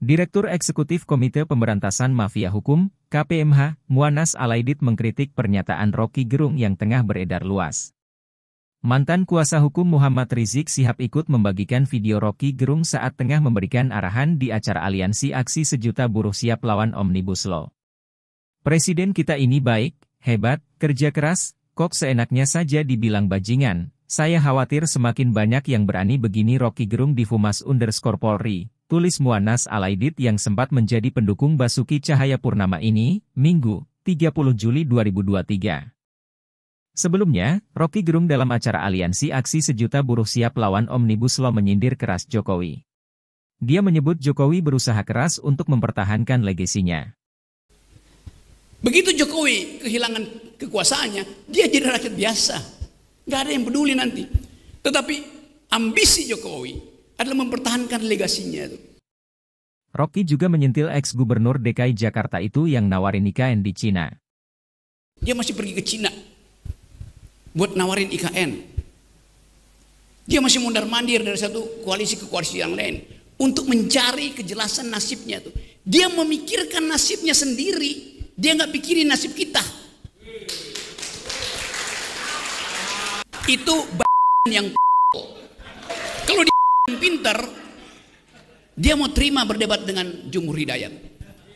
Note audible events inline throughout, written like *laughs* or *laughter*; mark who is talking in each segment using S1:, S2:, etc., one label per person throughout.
S1: Direktur Eksekutif Komite Pemberantasan Mafia Hukum, KPMH, Muanas Alaidit mengkritik pernyataan Rocky Gerung yang tengah beredar luas. Mantan kuasa hukum Muhammad Rizik Sihab ikut membagikan video Rocky Gerung saat tengah memberikan arahan di acara aliansi aksi sejuta buruh siap lawan Omnibus Law. Presiden kita ini baik, hebat, kerja keras, kok seenaknya saja dibilang bajingan, saya khawatir semakin banyak yang berani begini Rocky Gerung di Fumas underscore Polri, tulis Muanas Alaidit yang sempat menjadi pendukung Basuki Cahaya Purnama ini, Minggu, 30 Juli 2023. Sebelumnya, Rocky Gerung dalam acara aliansi aksi sejuta buruh siap lawan Omnibus Law menyindir keras Jokowi. Dia menyebut Jokowi berusaha keras untuk mempertahankan legasinya.
S2: Begitu Jokowi kehilangan kekuasaannya, dia jadi rakyat biasa. Gak ada yang peduli nanti. Tetapi ambisi Jokowi adalah mempertahankan legasinya itu.
S1: Rocky juga menyentil ex-gubernur DKI Jakarta itu yang nawarin IKN di Cina.
S2: Dia masih pergi ke Cina buat nawarin IKN. Dia masih mundar mandir dari satu koalisi ke koalisi yang lain untuk mencari kejelasan nasibnya itu. Dia memikirkan nasibnya sendiri, dia nggak pikirin nasib kita. Itu yang pinter, dia mau terima berdebat dengan Jumhur Hidayat.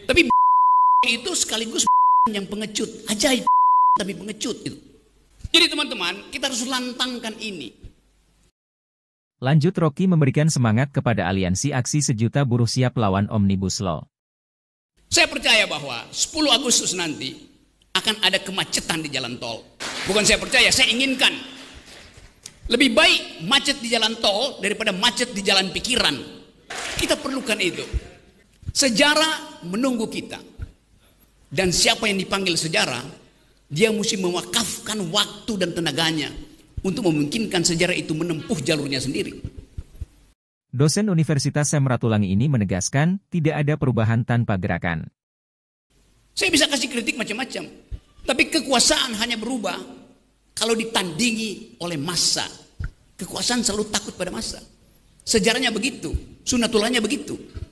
S2: Tapi *laughs* itu sekaligus *laughs* yang pengecut, ajaib *laughs* tapi pengecut itu. Jadi teman-teman, kita harus lantangkan ini.
S1: Lanjut Rocky memberikan semangat kepada aliansi aksi sejuta buruh siap lawan Omnibus Law.
S2: Saya percaya bahwa 10 Agustus nanti akan ada kemacetan di jalan tol. Bukan saya percaya, saya inginkan lebih baik macet di jalan tol daripada macet di jalan pikiran. Kita perlukan itu. Sejarah menunggu kita. Dan siapa yang dipanggil sejarah, dia mesti mewakafkan waktu dan tenaganya untuk memungkinkan sejarah itu menempuh jalurnya sendiri.
S1: Dosen Universitas Semratulangi ini menegaskan tidak ada perubahan tanpa gerakan.
S2: Saya bisa kasih kritik macam-macam, tapi kekuasaan hanya berubah kalau ditandingi oleh massa, kekuasaan selalu takut pada massa. Sejarahnya begitu, sunatulahnya begitu.